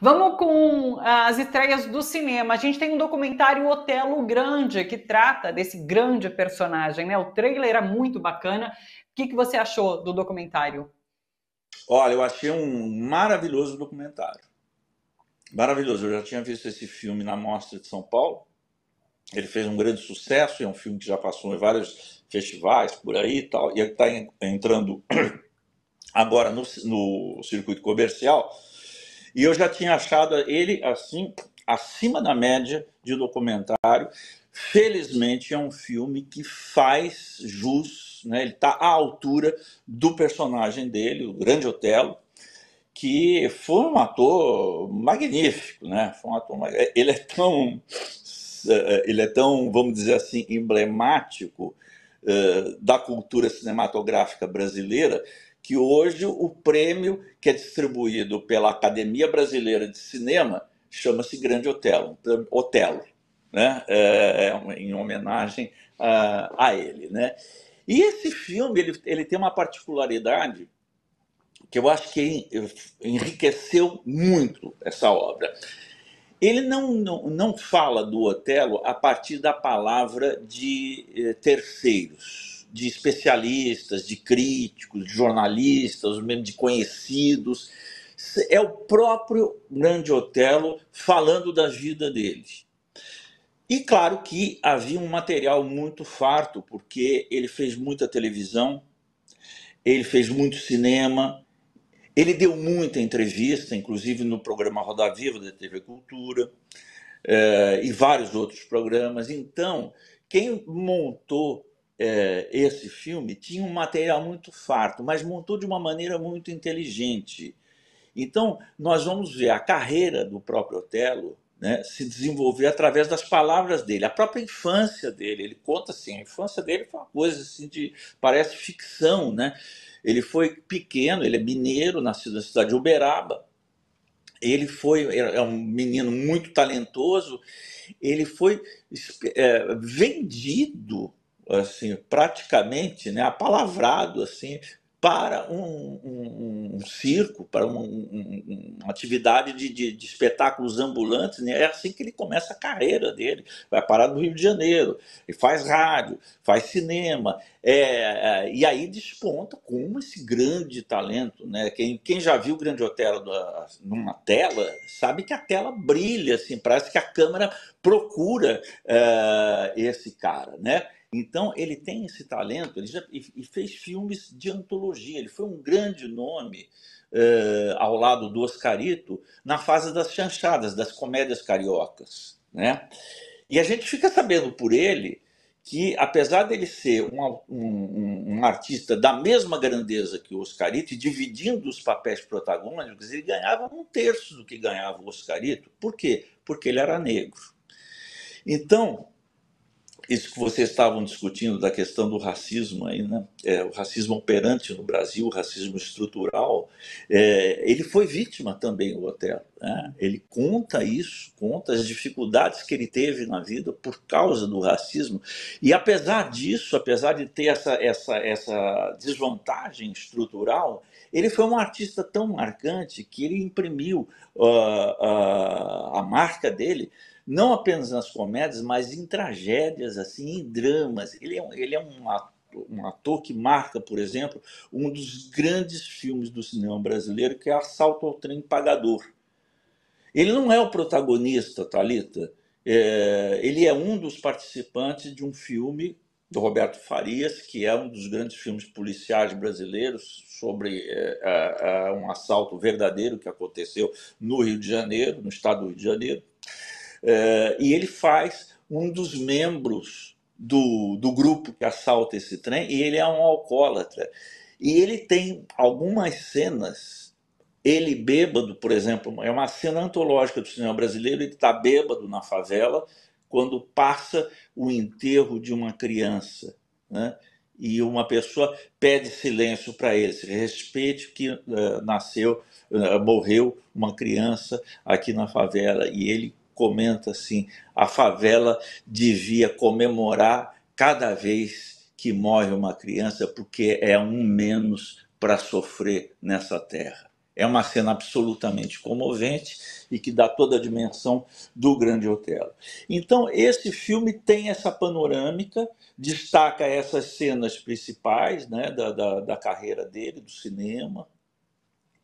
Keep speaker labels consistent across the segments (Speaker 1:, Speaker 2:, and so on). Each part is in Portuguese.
Speaker 1: Vamos com ah, as estreias do cinema. A gente tem um documentário Otelo Grande, que trata desse grande personagem, né? O trailer era muito bacana. O que, que você achou do documentário? Olha, eu achei um maravilhoso documentário. Maravilhoso. Eu já tinha visto esse filme na Mostra de São Paulo. Ele fez um grande sucesso, é um filme que já passou em vários festivais por aí e tal. E ele está entrando agora no, no circuito comercial e eu já tinha achado ele assim acima da média de documentário. Felizmente é um filme que faz jus, né? ele está à altura do personagem dele, o grande Otelo, que foi um ator magnífico, né? Foi um ator é, ele é tão é, ele é tão, vamos dizer assim, emblemático uh, da cultura cinematográfica brasileira que hoje o prêmio que é distribuído pela Academia Brasileira de Cinema chama-se Grande Otelo, Otelo né? É, é, em homenagem a, a ele. Né? E esse filme ele, ele tem uma particularidade que eu acho que enriqueceu muito essa obra. Ele não, não, não fala do Otelo a partir da palavra de eh, terceiros de especialistas, de críticos, de jornalistas, mesmo de conhecidos. É o próprio Grande Otelo falando da vida deles. E claro que havia um material muito farto, porque ele fez muita televisão, ele fez muito cinema, ele deu muita entrevista, inclusive no programa Roda Viva da TV Cultura eh, e vários outros programas. Então, quem montou é, esse filme tinha um material muito farto, mas montou de uma maneira muito inteligente. Então, nós vamos ver a carreira do próprio Otelo né, se desenvolver através das palavras dele, a própria infância dele. Ele conta assim, a infância dele foi uma coisa assim de parece ficção, né? Ele foi pequeno, ele é mineiro, nascido na cidade de Uberaba. Ele foi é um menino muito talentoso. Ele foi é, vendido assim, praticamente né, apalavrado assim, para um, um, um circo, para um, uma atividade de, de, de, espetáculos ambulantes. Né? É assim que ele começa a carreira dele. Vai parar no Rio de Janeiro, e faz rádio, faz cinema, é, é, e aí desponta como esse grande talento. Né? Quem, quem já viu o Grande Otelo numa tela sabe que a tela brilha, assim, parece que a câmera procura é, esse cara. Né? Então, ele tem esse talento, ele já e fez filmes de antologia, ele foi um grande nome eh, ao lado do Oscarito na fase das chanchadas, das comédias cariocas. Né? E a gente fica sabendo por ele que, apesar dele ser um, um, um artista da mesma grandeza que o Oscarito, e dividindo os papéis protagônicos, ele ganhava um terço do que ganhava o Oscarito. Por quê? Porque ele era negro. Então, isso que vocês estavam discutindo da questão do racismo aí, né? É, o racismo operante no Brasil, o racismo estrutural, é, ele foi vítima também, o Otelo. Né? Ele conta isso, conta as dificuldades que ele teve na vida por causa do racismo. E apesar disso, apesar de ter essa, essa, essa desvantagem estrutural, ele foi um artista tão marcante que ele imprimiu uh, uh, a marca dele não apenas nas comédias, mas em tragédias, assim, em dramas. Ele é, ele é um, ator, um ator que marca, por exemplo, um dos grandes filmes do cinema brasileiro, que é Assalto ao Trem Pagador. Ele não é o protagonista, Talita. É, ele é um dos participantes de um filme do Roberto Farias, que é um dos grandes filmes policiais brasileiros sobre é, um assalto verdadeiro que aconteceu no Rio de Janeiro, no estado do Rio de Janeiro. É, e ele faz um dos membros do, do grupo que assalta esse trem, e ele é um alcoólatra. E ele tem algumas cenas ele bêbado, por exemplo, é uma cena antológica do cinema brasileiro, ele está bêbado na favela quando passa o enterro de uma criança, né? E uma pessoa pede silêncio para ele, respeite que uh, nasceu, uh, morreu uma criança aqui na favela e ele comenta assim: a favela devia comemorar cada vez que morre uma criança, porque é um menos para sofrer nessa terra. É uma cena absolutamente comovente e que dá toda a dimensão do grande Otelo. Então, esse filme tem essa panorâmica, destaca essas cenas principais né, da, da, da carreira dele, do cinema,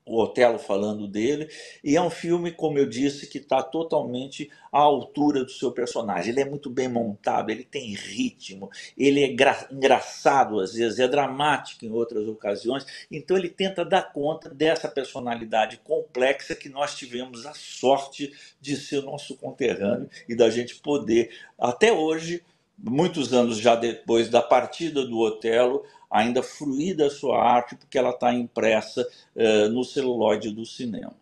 Speaker 1: o Otelo falando dele, e é um filme, como eu disse, que está totalmente à altura do seu personagem. Ele é muito bem montado, ele tem ritmo, ele é engraçado às vezes, é dramático em outras ocasiões, então ele tenta dar conta dessa personalidade complexa que nós tivemos a sorte de ser nosso conterrâneo e da gente poder, até hoje, muitos anos já depois da partida do Otelo, ainda fruir da sua arte, porque ela está impressa uh, no celulóide do cinema.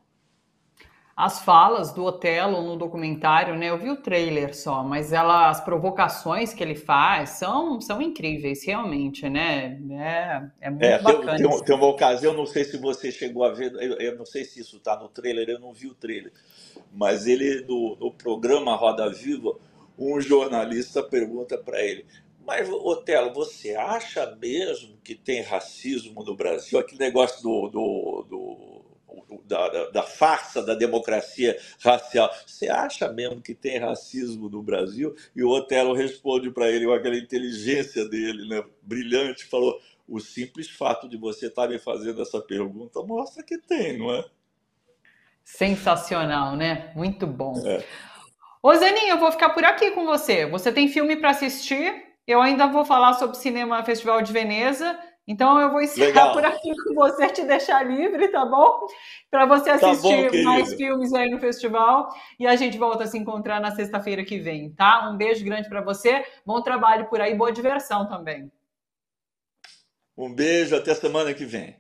Speaker 1: As falas do Otelo no documentário, né? Eu vi o trailer só, mas ela, as provocações que ele faz são, são incríveis, realmente, né? É, é muito é, bacana. Tem, tem, tem, uma ocasião, não sei se você chegou a ver, eu, eu não sei se isso está no trailer, eu não vi o trailer, mas ele, no, no programa Roda Viva, um jornalista pergunta para ele: Mas, Otelo, você acha mesmo que tem racismo no Brasil? Aquele negócio do, do, do, da, da, da farsa da democracia racial. Você acha mesmo que tem racismo no Brasil? E o Otelo responde para ele com aquela inteligência dele, né, brilhante, falou: o simples fato de você estar tá me fazendo essa pergunta mostra que tem, não é? Sensacional, né? Muito bom. É. Ô Zaninho, eu vou ficar por aqui com você. Você tem filme para assistir? Eu ainda vou falar sobre Cinema Festival de Veneza. Então eu vou encerrar Legal. por aqui com você, te deixar livre, tá bom? Para você assistir tá bom, mais filmes aí no festival. E a gente volta a se encontrar na sexta-feira que vem, tá? Um beijo grande para você, bom trabalho por aí, boa diversão também. Um beijo, até semana que vem.